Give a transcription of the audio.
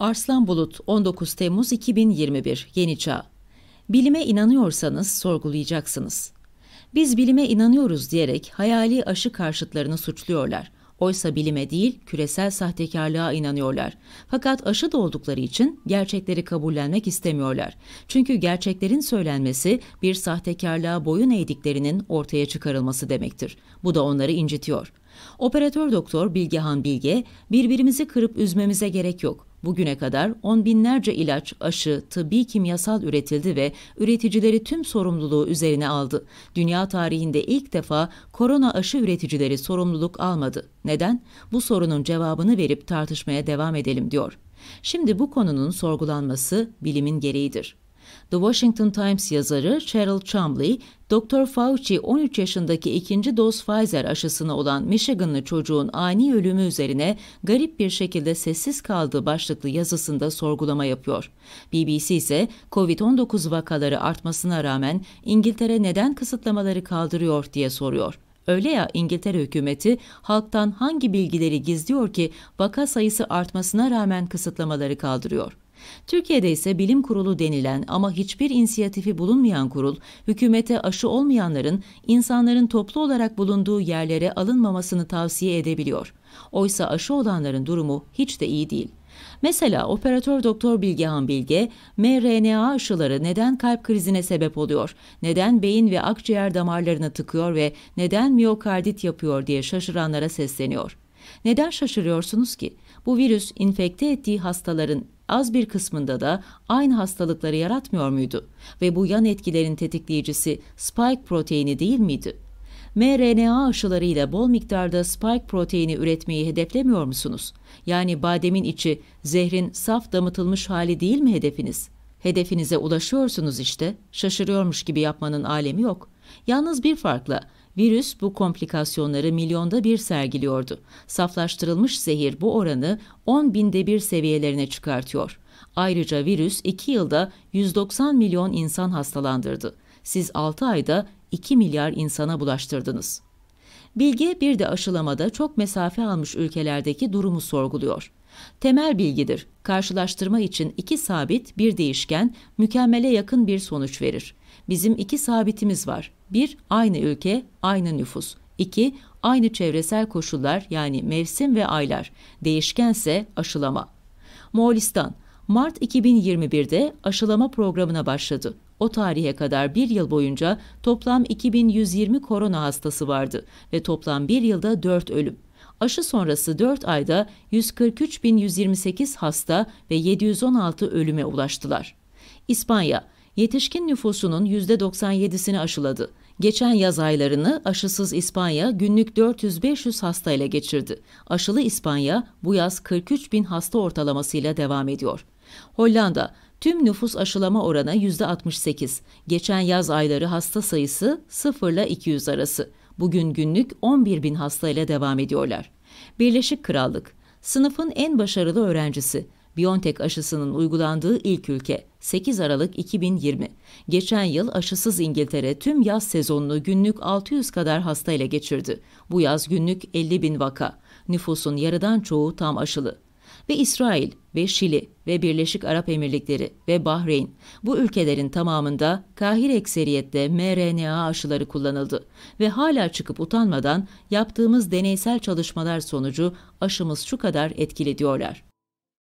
Arslan Bulut 19 Temmuz 2021 Yeni Çağ Bilime inanıyorsanız sorgulayacaksınız. Biz bilime inanıyoruz diyerek hayali aşı karşıtlarını suçluyorlar. Oysa bilime değil, küresel sahtekarlığa inanıyorlar. Fakat aşıt oldukları için gerçekleri kabullenmek istemiyorlar. Çünkü gerçeklerin söylenmesi bir sahtekarlığa boyun eğdiklerinin ortaya çıkarılması demektir. Bu da onları incitiyor. Operatör doktor Bilgehan Bilge, birbirimizi kırıp üzmemize gerek yok. Bugüne kadar on binlerce ilaç, aşı, tıbbi kimyasal üretildi ve üreticileri tüm sorumluluğu üzerine aldı. Dünya tarihinde ilk defa korona aşı üreticileri sorumluluk almadı. Neden? Bu sorunun cevabını verip tartışmaya devam edelim diyor. Şimdi bu konunun sorgulanması bilimin gereğidir. The Washington Times yazarı Cheryl Chumley, Dr. Fauci 13 yaşındaki ikinci doz Pfizer aşısına olan Michiganlı çocuğun ani ölümü üzerine garip bir şekilde sessiz kaldığı başlıklı yazısında sorgulama yapıyor. BBC ise COVID-19 vakaları artmasına rağmen İngiltere neden kısıtlamaları kaldırıyor diye soruyor. Öyle ya İngiltere hükümeti halktan hangi bilgileri gizliyor ki vaka sayısı artmasına rağmen kısıtlamaları kaldırıyor. Türkiye'de ise bilim kurulu denilen ama hiçbir inisiyatifi bulunmayan kurul, hükümete aşı olmayanların insanların toplu olarak bulunduğu yerlere alınmamasını tavsiye edebiliyor. Oysa aşı olanların durumu hiç de iyi değil. Mesela operatör doktor Bilgehan Bilge, mRNA aşıları neden kalp krizine sebep oluyor, neden beyin ve akciğer damarlarını tıkıyor ve neden miyokardit yapıyor diye şaşıranlara sesleniyor. Neden şaşırıyorsunuz ki? Bu virüs infekte ettiği hastaların az bir kısmında da aynı hastalıkları yaratmıyor muydu? Ve bu yan etkilerin tetikleyicisi spike proteini değil miydi? mRNA aşılarıyla bol miktarda spike proteini üretmeyi hedeflemiyor musunuz? Yani bademin içi, zehrin saf damıtılmış hali değil mi hedefiniz? Hedefinize ulaşıyorsunuz işte, şaşırıyormuş gibi yapmanın alemi yok. Yalnız bir farkla virüs bu komplikasyonları milyonda bir sergiliyordu. Saflaştırılmış zehir bu oranı 10 binde bir seviyelerine çıkartıyor. Ayrıca virüs 2 yılda 190 milyon insan hastalandırdı. Siz 6 ayda 2 milyar insana bulaştırdınız. Bilge bir de aşılamada çok mesafe almış ülkelerdeki durumu sorguluyor. Temel bilgidir. Karşılaştırma için iki sabit, bir değişken, mükemmele yakın bir sonuç verir. Bizim iki sabitimiz var. 1. Aynı ülke, aynı nüfus. 2. Aynı çevresel koşullar yani mevsim ve aylar. Değişkense aşılama. Moğolistan Mart 2021'de aşılama programına başladı. O tarihe kadar bir yıl boyunca toplam 2120 korona hastası vardı ve toplam bir yılda 4 ölüm aşı sonrası 4 ayda 143.128 hasta ve 716 ölüme ulaştılar. İspanya, yetişkin nüfusunun %97'sini aşıladı. Geçen yaz aylarını aşısız İspanya günlük 400-500 hastayla geçirdi. Aşılı İspanya bu yaz 43 bin hasta ortalamasıyla devam ediyor. Hollanda, tüm nüfus aşılama oranı %68. Geçen yaz ayları hasta sayısı 0 ile 200 arası bugün günlük 11 bin hastayla devam ediyorlar. Birleşik Krallık, sınıfın en başarılı öğrencisi, BioNTech aşısının uygulandığı ilk ülke 8 Aralık 2020. Geçen yıl aşısız İngiltere tüm yaz sezonunu günlük 600 kadar hastayla geçirdi. Bu yaz günlük 50 bin vaka. Nüfusun yarıdan çoğu tam aşılı ve İsrail ve Şili ve Birleşik Arap Emirlikleri ve Bahreyn bu ülkelerin tamamında kahir ekseriyette mRNA aşıları kullanıldı ve hala çıkıp utanmadan yaptığımız deneysel çalışmalar sonucu aşımız şu kadar etkili diyorlar.